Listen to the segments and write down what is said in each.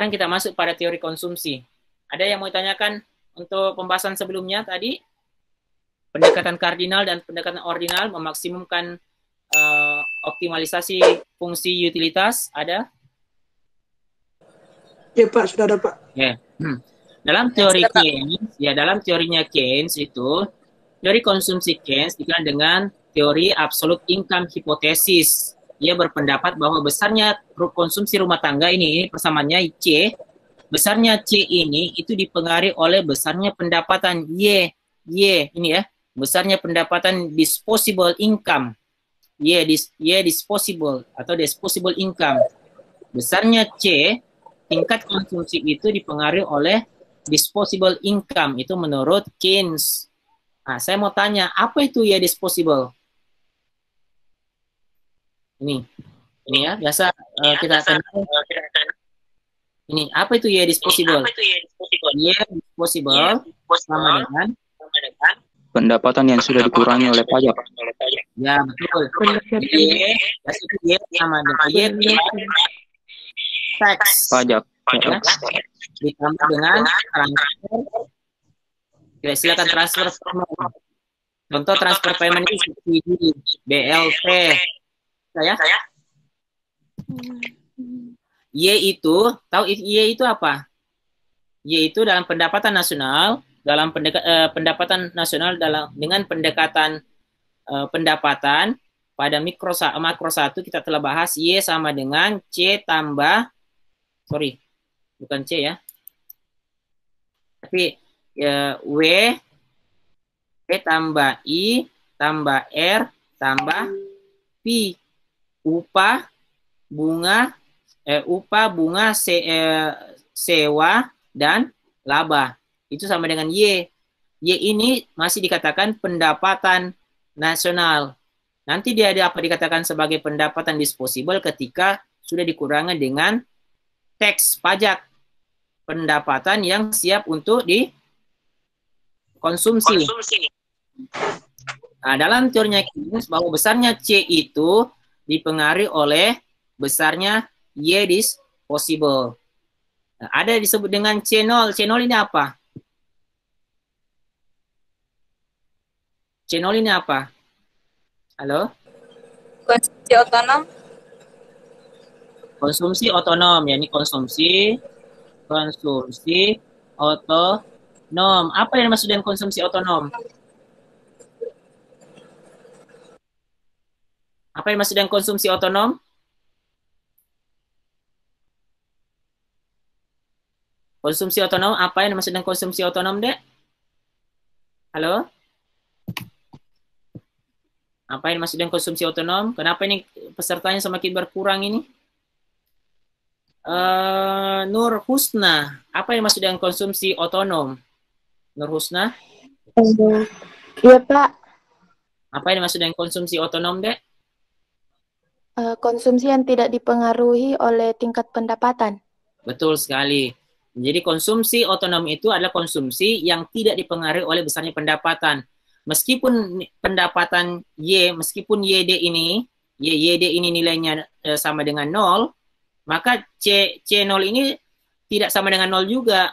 Sekarang kita masuk pada teori konsumsi. Ada yang mau ditanyakan untuk pembahasan sebelumnya tadi? Pendekatan kardinal dan pendekatan ordinal memaksimumkan uh, optimalisasi fungsi utilitas. Ada? Ya Pak, sudah ada Pak. Ya. Yeah. Hmm. Dalam teori ya, Keynes, ya dalam teorinya Keynes itu, teori konsumsi Keynes dikenal dengan teori absolute income hipotesis ia berpendapat bahwa besarnya konsumsi rumah tangga ini, ini persamaannya C, besarnya C ini itu dipengaruhi oleh besarnya pendapatan Y, Y ini ya, besarnya pendapatan disposable income, Y, dis, y disposable atau disposable income. Besarnya C, tingkat konsumsi itu dipengaruhi oleh disposable income itu menurut Keynes. Nah, saya mau tanya, apa itu ya disposable? ini ini ya biasa uh, kita akan eh, ini apa itu ya yeah, disposable ya yeah, disposable yeah, iya, iya, sama dengan pendapatan yang sudah dikurangi oleh pajak ya betul jadi itu ya sama dengan tax pajak ya. ditambah dengan transfer ya, silakan transfer contoh transfer payment itu BLT saya saya Y itu tahu Y itu apa Y itu dalam pendapatan nasional dalam pendek eh, pendapatan nasional dalam dengan pendekatan eh, pendapatan pada mikro makro satu kita telah bahas Y sama dengan C tambah sorry bukan C ya tapi ya, W P e tambah I tambah R tambah P upah bunga eh, upah bunga se, eh, sewa dan laba itu sama dengan y y ini masih dikatakan pendapatan nasional nanti dia ada apa dikatakan sebagai pendapatan disposable ketika sudah dikurangi dengan teks pajak pendapatan yang siap untuk dikonsumsi. Konsumsi. Nah, dalam teorinya Keynes bahwa besarnya C itu dipengaruhi oleh besarnya Yedis is possible. Nah, ada disebut dengan C0. C0 ini apa? C0 ini apa? Halo? Konsumsi otonom. Konsumsi otonom, ya ini konsumsi konsumsi otonom. Apa yang dimaksud dengan konsumsi otonom? Apa yang maksud dengan konsumsi otonom? Konsumsi otonom, apa yang maksud dengan konsumsi otonom, Dek? Halo? Apa yang maksud dengan konsumsi otonom? Kenapa ini pesertanya semakin berkurang ini? Uh, Nur Husna, apa yang maksud dengan konsumsi otonom? Nur Husna? Iya, Pak. Apa yang maksud dengan konsumsi otonom, Dek? Eh, konsumsi yang tidak dipengaruhi oleh tingkat pendapatan. Betul sekali. Jadi konsumsi otonom itu adalah konsumsi yang tidak dipengaruhi oleh besarnya pendapatan. Meskipun pendapatan Y, meskipun YD ini, Y, YD ini nilainya eh, sama dengan 0, maka C, C0 ini tidak sama dengan 0 juga.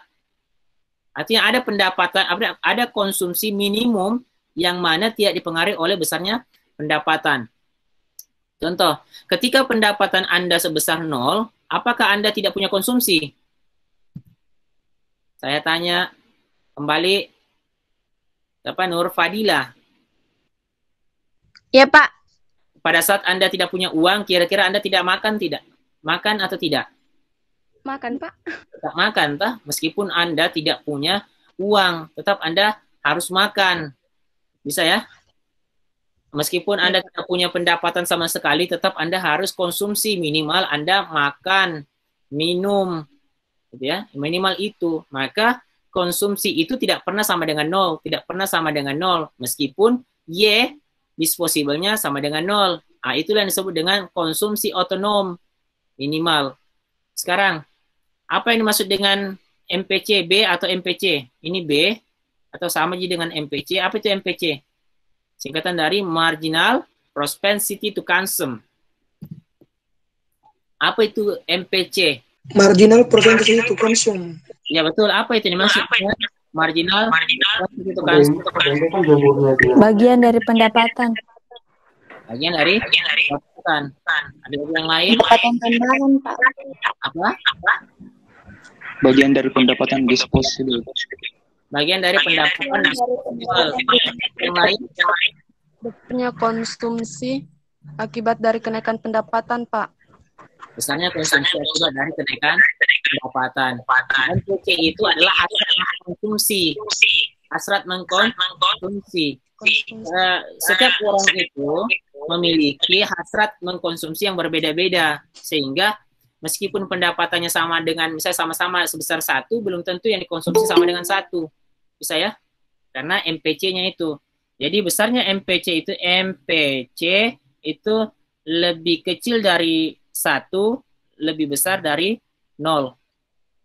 Artinya ada pendapatan, ada konsumsi minimum yang mana tidak dipengaruhi oleh besarnya pendapatan. Contoh, ketika pendapatan Anda sebesar nol, apakah Anda tidak punya konsumsi? Saya tanya kembali, apa Nur Fadila? Ya Pak. Pada saat Anda tidak punya uang, kira-kira Anda tidak makan tidak? Makan atau tidak? Makan Pak. Tidak makan, tah? Meskipun Anda tidak punya uang, tetap Anda harus makan. Bisa ya? Meskipun Anda tidak punya pendapatan sama sekali, tetap Anda harus konsumsi minimal Anda makan, minum, gitu ya. Minimal itu. Maka konsumsi itu tidak pernah sama dengan nol, tidak pernah sama dengan nol. Meskipun Y disposable-nya sama dengan nol. Nah, itulah yang disebut dengan konsumsi otonom minimal. Sekarang, apa yang dimaksud dengan MPC B atau MPC? Ini B atau sama aja dengan MPC. Apa itu MPC? Singkatan dari marginal propensity to consume. Apa itu MPC? Marginal propensity to consume. Ya betul. Apa itu maksudnya? Marginal, marginal propensity to consume. Bagian dari pendapatan. Bagian dari pendapatan. Ada yang lain? Pendapatan tambahan, Pak. Apa? Bagian dari pendapatan disposable bagian dari pendapatan yang lain punya konsumsi akibat dari kenaikan pendapatan Pak misalnya konsumsi akibat dari kenaikan pendapatan dan PC itu adalah hasrat mengkonsumsi. hasrat mengkonsumsi eh, setiap orang itu memiliki hasrat mengkonsumsi yang berbeda-beda sehingga meskipun pendapatannya sama dengan misalnya sama-sama sebesar satu belum tentu yang dikonsumsi sama dengan satu bisa ya karena MPC-nya itu jadi besarnya MPC itu MPC itu lebih kecil dari satu lebih besar dari nol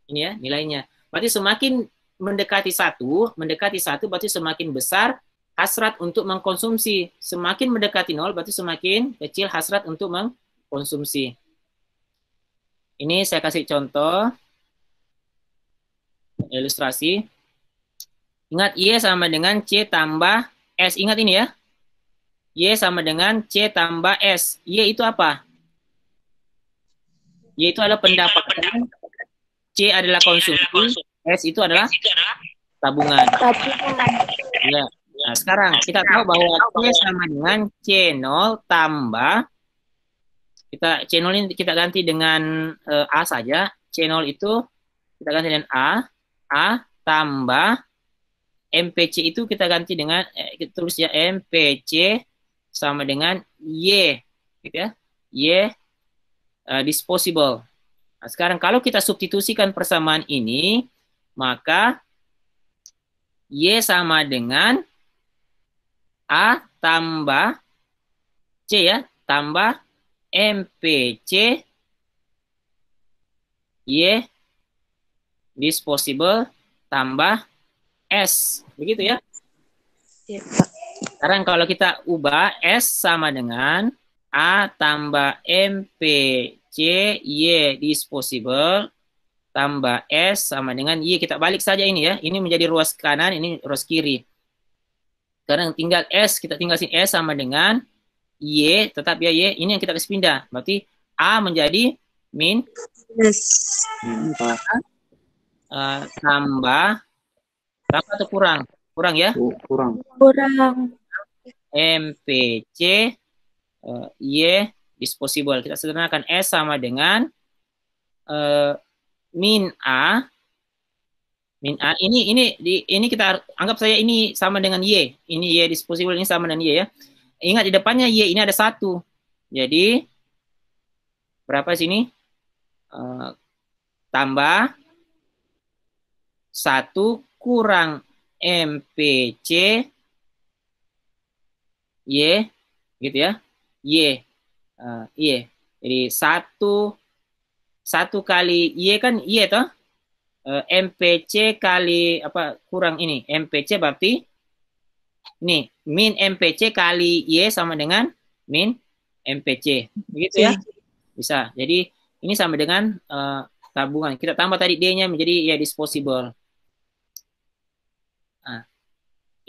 ini ya nilainya berarti semakin mendekati satu mendekati satu berarti semakin besar hasrat untuk mengkonsumsi semakin mendekati nol berarti semakin kecil hasrat untuk mengkonsumsi ini saya kasih contoh ilustrasi. Ingat Y sama dengan C tambah S. Ingat ini ya. Y sama dengan C tambah S. Y itu apa? Y itu adalah pendapatan. C adalah konsumsi. S itu adalah tabungan. Ya. Nah, sekarang kita tahu bahwa C sama dengan C0 tambah kita channel ini kita ganti dengan uh, A saja. Channel itu kita ganti dengan A. A tambah MPC itu kita ganti dengan eh, terus ya MPC sama dengan Y gitu ya. Y uh, disposable. Nah, sekarang kalau kita substitusikan persamaan ini maka Y sama dengan A tambah C ya, tambah MPC Y disposable tambah S. Begitu ya? ya? Sekarang kalau kita ubah S sama dengan A tambah MPC Y disposable tambah S sama dengan Y. Kita balik saja ini ya. Ini menjadi ruas kanan, ini ruas kiri. Sekarang tinggal S, kita tinggal sini S sama dengan Y, tetap ya Y, ini yang kita kasih pindah. Berarti A menjadi min yes. uh, tambah tambah atau kurang? Kurang ya? Oh, kurang. Kurang. MPC uh, eh, Y is possible. Kita sederhanakan S sama dengan uh, min A min A ini ini di ini kita anggap saya ini sama dengan Y. Ini Y disposable ini sama dengan Y ya ingat di depannya Y ini ada satu. Jadi berapa sini? Uh, tambah satu kurang MPC Y gitu ya. Y uh, eh, Y. Jadi satu satu kali Y kan Y toh? Eh, MPC kali apa kurang ini. MPC berarti Nih, min MPC kali Y sama dengan min MPC. Begitu ya? Iya. Bisa. Jadi ini sama dengan uh, tabungan. Kita tambah tadi D-nya menjadi ya disposable. Nah,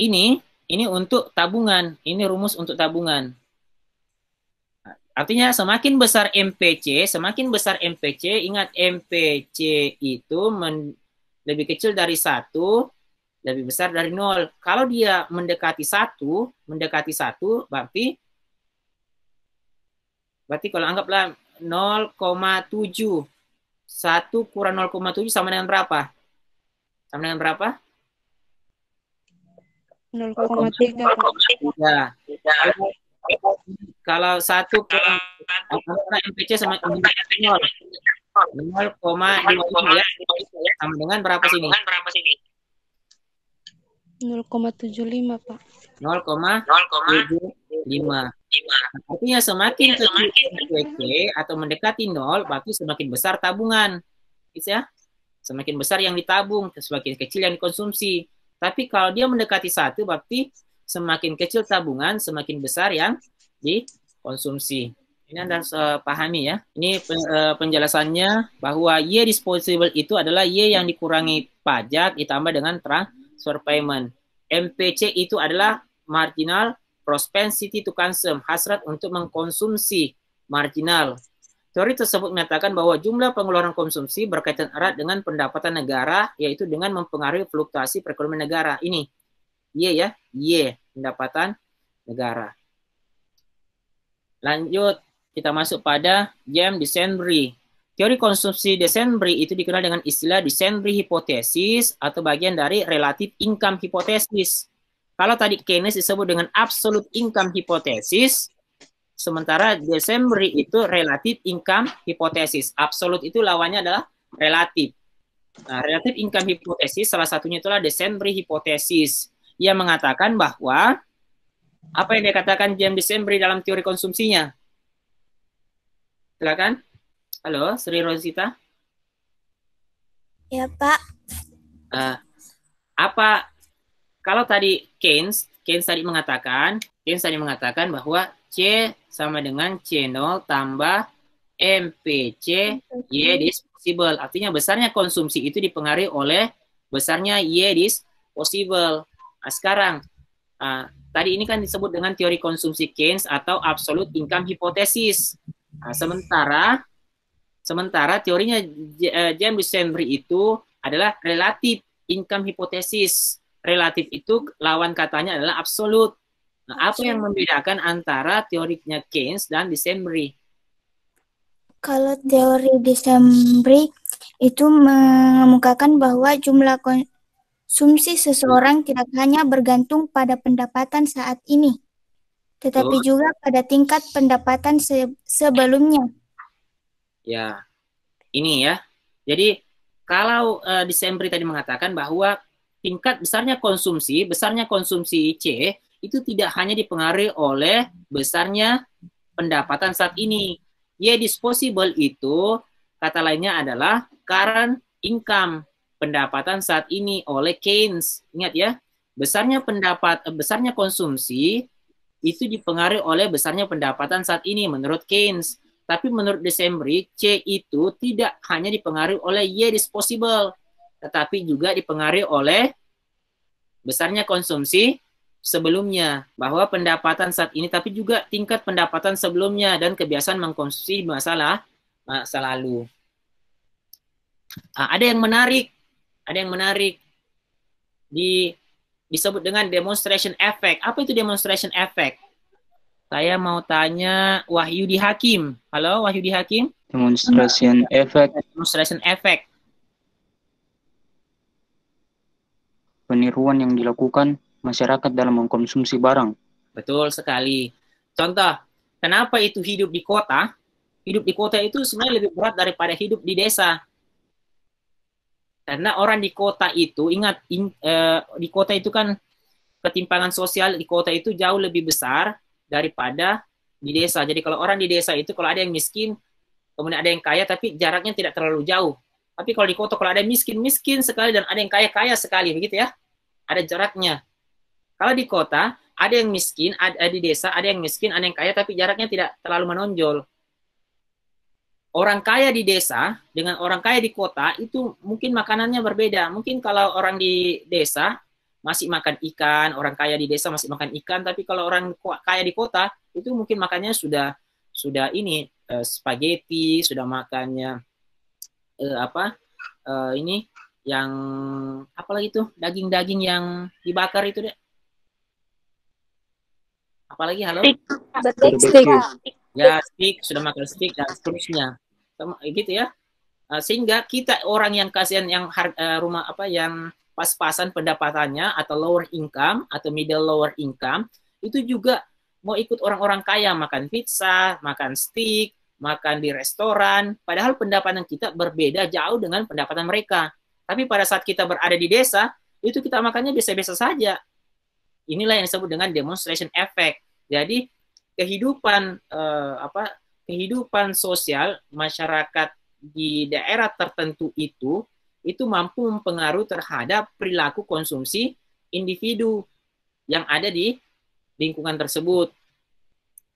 ini ini untuk tabungan. Ini rumus untuk tabungan. Artinya semakin besar MPC, semakin besar MPC, ingat MPC itu lebih kecil dari satu lebih besar dari nol. Kalau dia mendekati satu, mendekati satu berarti berarti kalau anggaplah 0,7 satu kurang 0,7 sama dengan berapa? Sama dengan berapa? 0,3. Ya. Kalau satu MPC sama dengan 0. 0,5 ya. Sama dengan berapa sini? Sama dengan berapa sini? 0,75 Pak. 0,75. Artinya semakin iya, kecil atau mendekati nol, berarti semakin besar tabungan. Bisa gitu ya? Semakin besar yang ditabung, semakin kecil yang dikonsumsi. Tapi kalau dia mendekati satu, berarti semakin kecil tabungan, semakin besar yang dikonsumsi. Ini Anda uh, pahami ya. Ini pen, uh, penjelasannya bahwa Y disposable itu adalah Y yang dikurangi pajak ditambah dengan transaksi payment. MPC itu adalah marginal propensity to consume, hasrat untuk mengkonsumsi marginal. Teori tersebut menyatakan bahwa jumlah pengeluaran konsumsi berkaitan erat dengan pendapatan negara, yaitu dengan mempengaruhi fluktuasi perekonomian negara. Ini, Y ya, Y, pendapatan negara. Lanjut, kita masuk pada jam Desember. Teori konsumsi Desember itu dikenal dengan istilah Desember hipotesis atau bagian dari relative income hipotesis. Kalau tadi Keynes disebut dengan absolute income hipotesis, sementara Desember itu relative income hipotesis. Absolute itu lawannya adalah relatif. Nah, relative income hipotesis salah satunya itulah Desember hipotesis. Ia mengatakan bahwa apa yang dikatakan James Desember dalam teori konsumsinya? Silakan. Halo, Sri Rosita? Ya, Pak. Uh, apa kalau tadi Keynes, Keynes tadi mengatakan, Keynes tadi mengatakan bahwa C sama dengan C0 tambah MPC Y disposable. Artinya besarnya konsumsi itu dipengaruhi oleh besarnya Y possible. Nah, sekarang uh, tadi ini kan disebut dengan teori konsumsi Keynes atau absolute income hypothesis. Nah, sementara Sementara teorinya eh, James Senry itu adalah relatif income hipotesis. Relatif itu lawan katanya adalah absolut. Nah, apa yang membedakan antara teoriknya Keynes dan Disemri? Kalau teori Disemri itu mengemukakan bahwa jumlah konsumsi seseorang tidak hanya bergantung pada pendapatan saat ini, tetapi oh. juga pada tingkat pendapatan se sebelumnya. Ya, ini ya. Jadi kalau uh, eh, Desember tadi mengatakan bahwa tingkat besarnya konsumsi, besarnya konsumsi C itu tidak hanya dipengaruhi oleh besarnya pendapatan saat ini. ya disposable itu kata lainnya adalah current income, pendapatan saat ini oleh Keynes. Ingat ya, besarnya pendapat eh, besarnya konsumsi itu dipengaruhi oleh besarnya pendapatan saat ini menurut Keynes. Tapi menurut Desember C itu tidak hanya dipengaruhi oleh Y disposable, tetapi juga dipengaruhi oleh besarnya konsumsi sebelumnya, bahwa pendapatan saat ini, tapi juga tingkat pendapatan sebelumnya dan kebiasaan mengkonsumsi masalah masa lalu. Nah, ada yang menarik, ada yang menarik di disebut dengan demonstration effect. Apa itu demonstration effect? Saya mau tanya Wahyudi Hakim. Halo Wahyudi Hakim. Demonstration effect. Demonstration effect. Peniruan yang dilakukan masyarakat dalam mengkonsumsi barang. Betul sekali. Contoh, kenapa itu hidup di kota? Hidup di kota itu sebenarnya lebih berat daripada hidup di desa. Karena orang di kota itu ingat in, eh, di kota itu kan ketimpangan sosial di kota itu jauh lebih besar daripada di desa. Jadi kalau orang di desa itu kalau ada yang miskin, kemudian ada yang kaya tapi jaraknya tidak terlalu jauh. Tapi kalau di kota kalau ada miskin-miskin sekali dan ada yang kaya-kaya sekali begitu ya. Ada jaraknya. Kalau di kota ada yang miskin, ada eh, di desa ada yang miskin, ada yang kaya tapi jaraknya tidak terlalu menonjol. Orang kaya di desa dengan orang kaya di kota itu mungkin makanannya berbeda. Mungkin kalau orang di desa masih makan ikan, orang kaya di desa masih makan ikan, tapi kalau orang kaya di kota itu mungkin makannya sudah sudah ini uh, spaghetti, sudah makannya uh, apa uh, ini yang apa lagi tuh daging-daging yang dibakar itu deh. Apalagi halo? Stick, Ya, stick sudah makan steak dan seterusnya. Gitu ya. Sehingga kita orang yang kasihan yang rumah apa yang pas-pasan pendapatannya atau lower income atau middle lower income itu juga mau ikut orang-orang kaya makan pizza, makan steak, makan di restoran, padahal pendapatan kita berbeda jauh dengan pendapatan mereka. Tapi pada saat kita berada di desa, itu kita makannya biasa-biasa saja. Inilah yang disebut dengan demonstration effect. Jadi kehidupan eh, apa kehidupan sosial masyarakat di daerah tertentu itu itu mampu mempengaruhi terhadap perilaku konsumsi individu yang ada di lingkungan tersebut.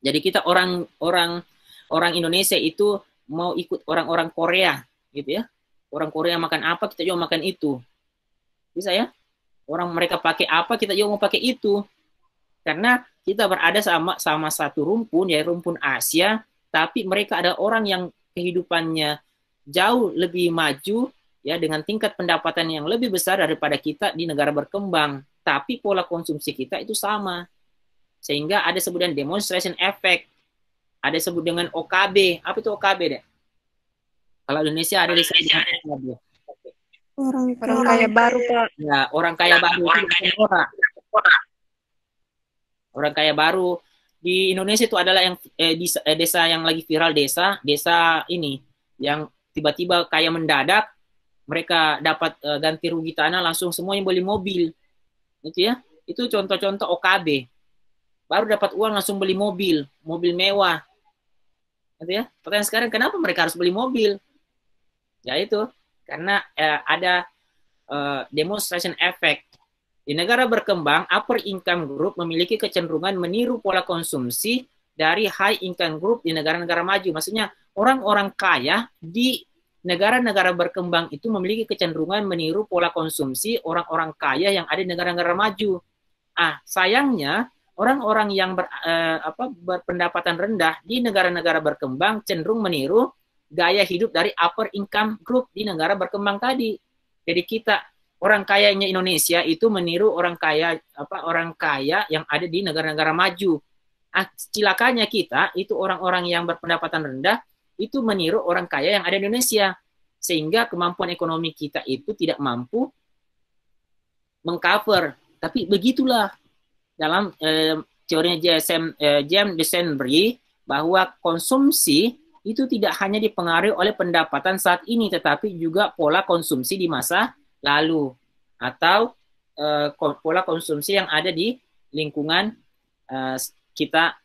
Jadi kita orang orang orang Indonesia itu mau ikut orang-orang Korea gitu ya. Orang Korea makan apa kita juga makan itu. Bisa ya? Orang mereka pakai apa kita juga mau pakai itu. Karena kita berada sama sama satu rumpun yaitu rumpun Asia, tapi mereka ada orang yang kehidupannya jauh lebih maju ya dengan tingkat pendapatan yang lebih besar daripada kita di negara berkembang, tapi pola konsumsi kita itu sama. Sehingga ada sebut dengan demonstration effect, ada sebut dengan OKB. Apa itu OKB deh? Kalau Indonesia ada di sana. Orang, orang kaya baru, Pak. Ya, orang kaya ya, baru. Orang kaya orang. Orang kaya baru di Indonesia itu adalah yang eh, desa, eh, desa yang lagi viral desa desa ini yang tiba-tiba kaya mendadak mereka dapat uh, ganti rugi tanah langsung semuanya beli mobil gitu ya itu contoh-contoh OKB baru dapat uang langsung beli mobil mobil mewah gitu ya pertanyaan sekarang kenapa mereka harus beli mobil ya itu karena uh, ada uh, demonstration effect di negara berkembang, upper income group memiliki kecenderungan meniru pola konsumsi dari high income group di negara-negara maju. Maksudnya orang-orang kaya di negara-negara berkembang itu memiliki kecenderungan meniru pola konsumsi orang-orang kaya yang ada di negara-negara maju. Ah, sayangnya orang-orang yang ber, eh, apa, berpendapatan rendah di negara-negara berkembang cenderung meniru gaya hidup dari upper income group di negara berkembang tadi. Jadi kita orang kayanya Indonesia itu meniru orang kaya apa orang kaya yang ada di negara-negara maju. Ah, cilakanya kita itu orang-orang yang berpendapatan rendah itu meniru orang kaya yang ada di Indonesia. Sehingga kemampuan ekonomi kita itu tidak mampu mengcover. Tapi begitulah dalam eh, teorinya JSM, eh, James Desenbri bahwa konsumsi itu tidak hanya dipengaruhi oleh pendapatan saat ini, tetapi juga pola konsumsi di masa lalu atau eh, pola konsumsi yang ada di lingkungan eh, kita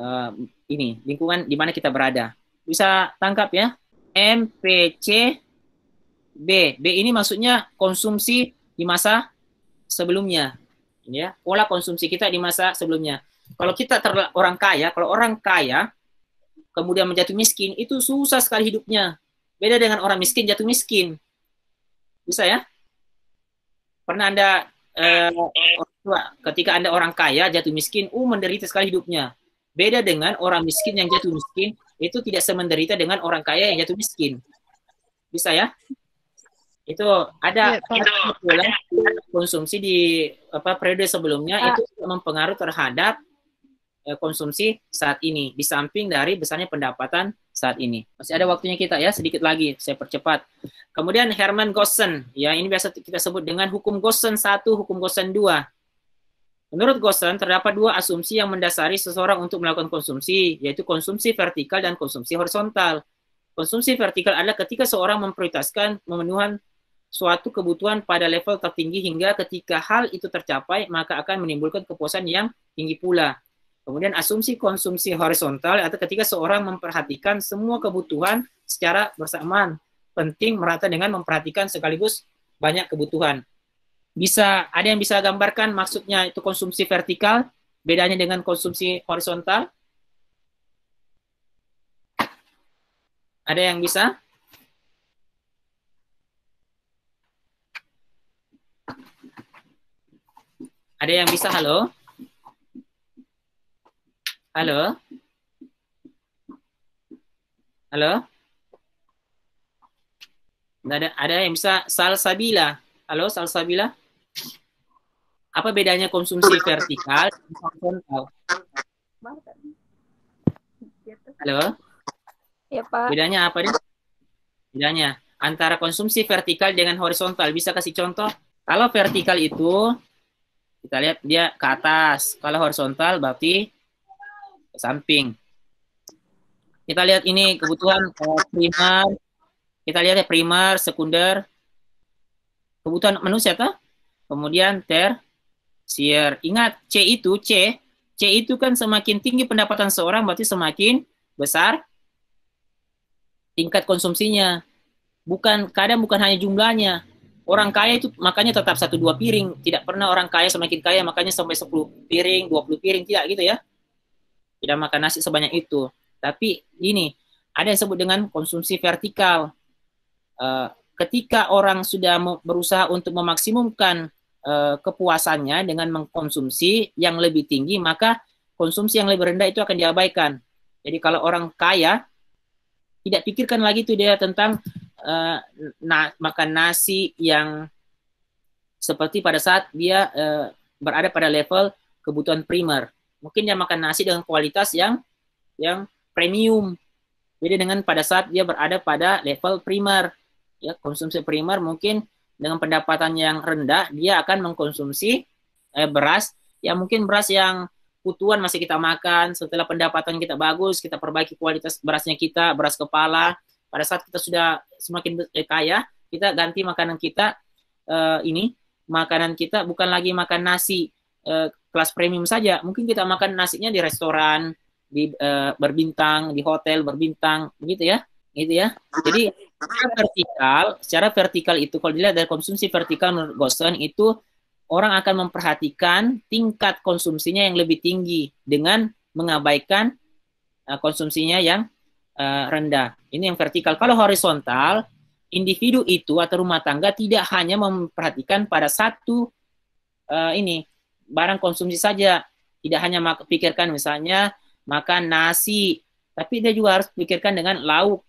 eh, ini, lingkungan di mana kita berada bisa tangkap ya. MPC B. B ini maksudnya konsumsi di masa sebelumnya. Ya, pola konsumsi kita di masa sebelumnya. Kalau kita ter- orang kaya, kalau orang kaya kemudian menjatuh miskin itu susah sekali hidupnya. Beda dengan orang miskin jatuh miskin. Bisa ya? Pernah Anda eh, ketika Anda orang kaya jatuh miskin, uh menderita sekali hidupnya. Beda dengan orang miskin yang jatuh miskin, itu tidak semenderita dengan orang kaya yang jatuh miskin. Bisa ya? Itu ada ya, konsumsi di apa periode sebelumnya ah. itu mempengaruhi terhadap eh, konsumsi saat ini di samping dari besarnya pendapatan saat ini. Masih ada waktunya kita ya sedikit lagi saya percepat. Kemudian Herman Gossen ya ini biasa kita sebut dengan hukum Gossen 1, hukum Gossen 2 Menurut Gosen, terdapat dua asumsi yang mendasari seseorang untuk melakukan konsumsi, yaitu konsumsi vertikal dan konsumsi horizontal. Konsumsi vertikal adalah ketika seorang memprioritaskan memenuhan suatu kebutuhan pada level tertinggi hingga ketika hal itu tercapai, maka akan menimbulkan kepuasan yang tinggi pula. Kemudian asumsi konsumsi horizontal atau ketika seorang memperhatikan semua kebutuhan secara bersamaan. Penting merata dengan memperhatikan sekaligus banyak kebutuhan. Bisa ada yang bisa gambarkan maksudnya itu konsumsi vertikal bedanya dengan konsumsi horizontal? Ada yang bisa? Ada yang bisa? Halo? Halo? Halo? Ada ada yang bisa Salsabila. Halo Salsabila? Apa bedanya konsumsi vertikal dan horizontal? Halo? Ya, Pak. Bedanya apa nih? Bedanya antara konsumsi vertikal dengan horizontal. Bisa kasih contoh? Kalau vertikal itu kita lihat dia ke atas. Kalau horizontal berarti ke samping. Kita lihat ini kebutuhan eh, primer. Kita lihat ya primer, sekunder, kebutuhan manusia tuh, kemudian ter Share. Ingat, C itu, C. C itu kan semakin tinggi pendapatan seorang berarti semakin besar tingkat konsumsinya. Bukan, kadang bukan hanya jumlahnya. Orang kaya itu makanya tetap satu dua piring. Tidak pernah orang kaya semakin kaya makanya sampai 10 piring, 20 piring. Tidak gitu ya. Tidak makan nasi sebanyak itu. Tapi ini ada yang disebut dengan konsumsi vertikal. Uh, ketika orang sudah berusaha untuk memaksimumkan Eh, kepuasannya dengan mengkonsumsi yang lebih tinggi, maka konsumsi yang lebih rendah itu akan diabaikan. Jadi kalau orang kaya tidak pikirkan lagi itu dia tentang uh, na makan nasi yang seperti pada saat dia uh, berada pada level kebutuhan primer. Mungkin dia makan nasi dengan kualitas yang yang premium. Jadi dengan pada saat dia berada pada level primer. Ya, konsumsi primer mungkin dengan pendapatan yang rendah dia akan mengkonsumsi eh, beras ya mungkin beras yang putuan masih kita makan setelah pendapatan kita bagus kita perbaiki kualitas berasnya kita beras kepala pada saat kita sudah semakin eh, kaya kita ganti makanan kita eh, ini makanan kita bukan lagi makan nasi eh, kelas premium saja mungkin kita makan nasinya di restoran di eh, berbintang di hotel berbintang begitu ya gitu ya jadi secara vertikal, secara vertikal itu kalau dilihat dari konsumsi vertikal menurut Gosen itu orang akan memperhatikan tingkat konsumsinya yang lebih tinggi dengan mengabaikan uh, konsumsinya yang uh, rendah. Ini yang vertikal. Kalau horizontal, individu itu atau rumah tangga tidak hanya memperhatikan pada satu uh, ini barang konsumsi saja, tidak hanya pikirkan misalnya makan nasi, tapi dia juga harus pikirkan dengan lauk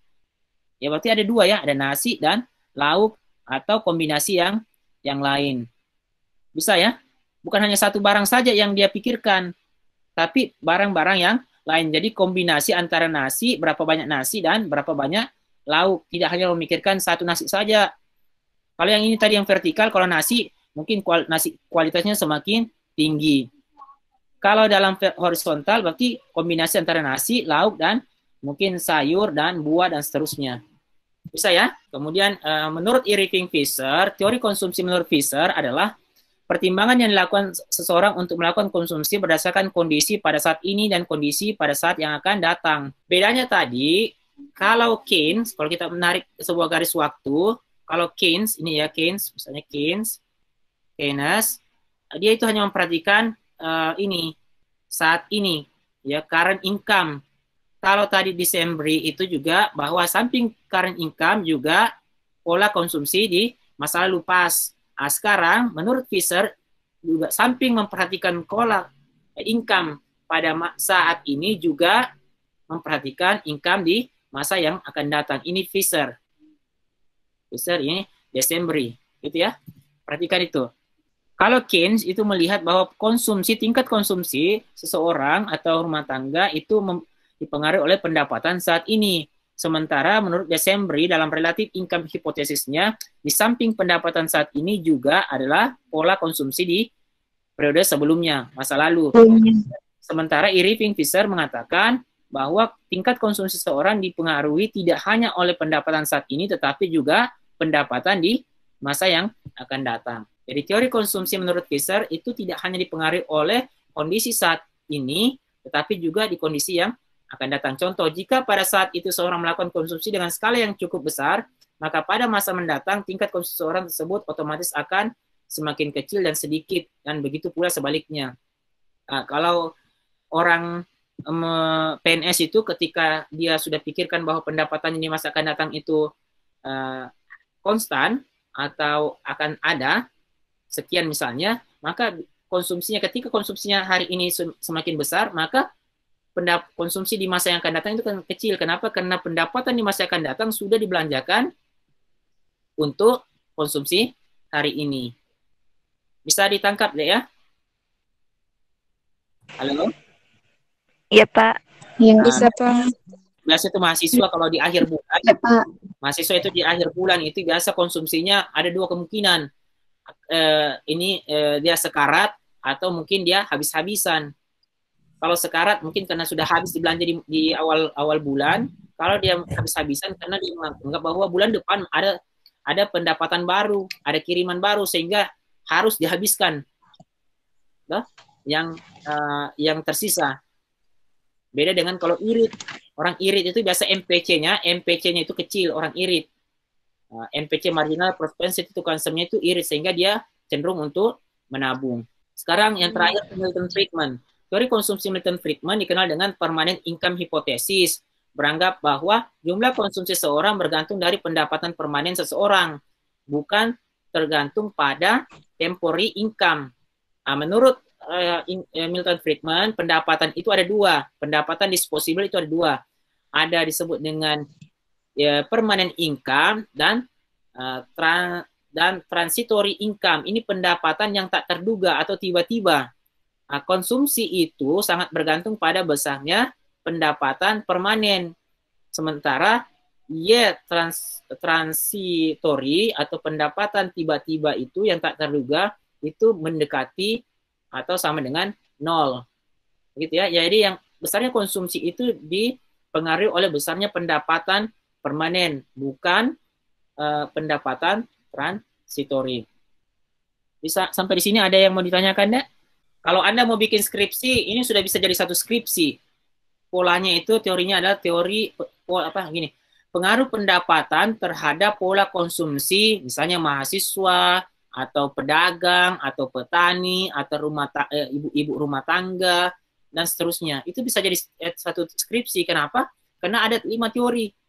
Ya berarti ada dua ya, ada nasi dan lauk atau kombinasi yang yang lain. Bisa ya? Bukan hanya satu barang saja yang dia pikirkan, tapi barang-barang yang lain. Jadi kombinasi antara nasi, berapa banyak nasi dan berapa banyak lauk. Tidak hanya memikirkan satu nasi saja. Kalau yang ini tadi yang vertikal, kalau nasi mungkin kual nasi kualitasnya semakin tinggi. Kalau dalam horizontal berarti kombinasi antara nasi, lauk dan mungkin sayur dan buah dan seterusnya. Bisa ya? Kemudian uh, menurut Irving Fisher, teori konsumsi menurut Fisher adalah pertimbangan yang dilakukan seseorang untuk melakukan konsumsi berdasarkan kondisi pada saat ini dan kondisi pada saat yang akan datang. Bedanya tadi, kalau Keynes, kalau kita menarik sebuah garis waktu, kalau Keynes, ini ya Keynes, misalnya Keynes, Keynes, dia itu hanya memperhatikan uh, ini, saat ini, ya current income, kalau tadi Desember itu juga bahwa samping current income juga pola konsumsi di masa lalu pas. Nah, sekarang menurut Fisher juga samping memperhatikan pola income pada saat ini juga memperhatikan income di masa yang akan datang. Ini Fisher. Fisher ini Desember gitu ya. Perhatikan itu. Kalau Keynes itu melihat bahwa konsumsi tingkat konsumsi seseorang atau rumah tangga itu dipengaruhi oleh pendapatan saat ini. Sementara menurut Desembri dalam relatif income hipotesisnya, di samping pendapatan saat ini juga adalah pola konsumsi di periode sebelumnya, masa lalu. Sementara Irving Fisher mengatakan bahwa tingkat konsumsi seseorang dipengaruhi tidak hanya oleh pendapatan saat ini, tetapi juga pendapatan di masa yang akan datang. Jadi teori konsumsi menurut Fisher itu tidak hanya dipengaruhi oleh kondisi saat ini, tetapi juga di kondisi yang akan datang. Contoh, jika pada saat itu seorang melakukan konsumsi dengan skala yang cukup besar, maka pada masa mendatang tingkat konsumsi orang tersebut otomatis akan semakin kecil dan sedikit, dan begitu pula sebaliknya. Nah, kalau orang PNS itu ketika dia sudah pikirkan bahwa pendapatan di masa akan datang itu uh, konstan atau akan ada sekian misalnya, maka konsumsinya ketika konsumsinya hari ini semakin besar, maka pendap konsumsi di masa yang akan datang itu kan kecil. Kenapa? Karena pendapatan di masa yang akan datang sudah dibelanjakan untuk konsumsi hari ini. Bisa ditangkap deh ya? Halo? Iya Pak. Iya nah, bisa Pak. Biasa itu mahasiswa kalau di akhir bulan, ya, Pak. mahasiswa itu di akhir bulan itu biasa konsumsinya ada dua kemungkinan. Eh, ini eh, dia sekarat atau mungkin dia habis-habisan kalau sekarat mungkin karena sudah habis dibelanja di, di awal awal bulan. Kalau dia habis-habisan karena dia menganggap bahwa bulan depan ada ada pendapatan baru, ada kiriman baru sehingga harus dihabiskan. Loh? Yang uh, yang tersisa. Beda dengan kalau irit. Orang irit itu biasa MPC-nya, MPC-nya itu kecil, orang irit. Uh, eh, MPC marginal propensity to consume-nya itu irit sehingga dia cenderung untuk menabung. Sekarang yang terakhir hmm. Milton treatment Teori konsumsi Milton Friedman dikenal dengan permanent income hipotesis beranggap bahwa jumlah konsumsi seorang bergantung dari pendapatan permanen seseorang, bukan tergantung pada temporary income. Nah, menurut uh, Milton Friedman, pendapatan itu ada dua, pendapatan disposable itu ada dua. Ada disebut dengan uh, ya, permanent income dan uh, eh, trans dan transitory income. Ini pendapatan yang tak terduga atau tiba-tiba Nah, konsumsi itu sangat bergantung pada besarnya pendapatan permanen. Sementara Y trans, transitori atau pendapatan tiba-tiba itu yang tak terduga itu mendekati atau sama dengan nol. Gitu ya. Jadi yang besarnya konsumsi itu dipengaruhi oleh besarnya pendapatan permanen, bukan uh, pendapatan transitori. Bisa sampai di sini ada yang mau ditanyakan, ya? Kalau Anda mau bikin skripsi, ini sudah bisa jadi satu skripsi. Polanya itu teorinya adalah teori pola apa gini, pengaruh pendapatan terhadap pola konsumsi misalnya mahasiswa atau pedagang atau petani atau rumah ibu-ibu ta eh, rumah tangga dan seterusnya. Itu bisa jadi eh, satu skripsi. Kenapa? Karena ada lima teori.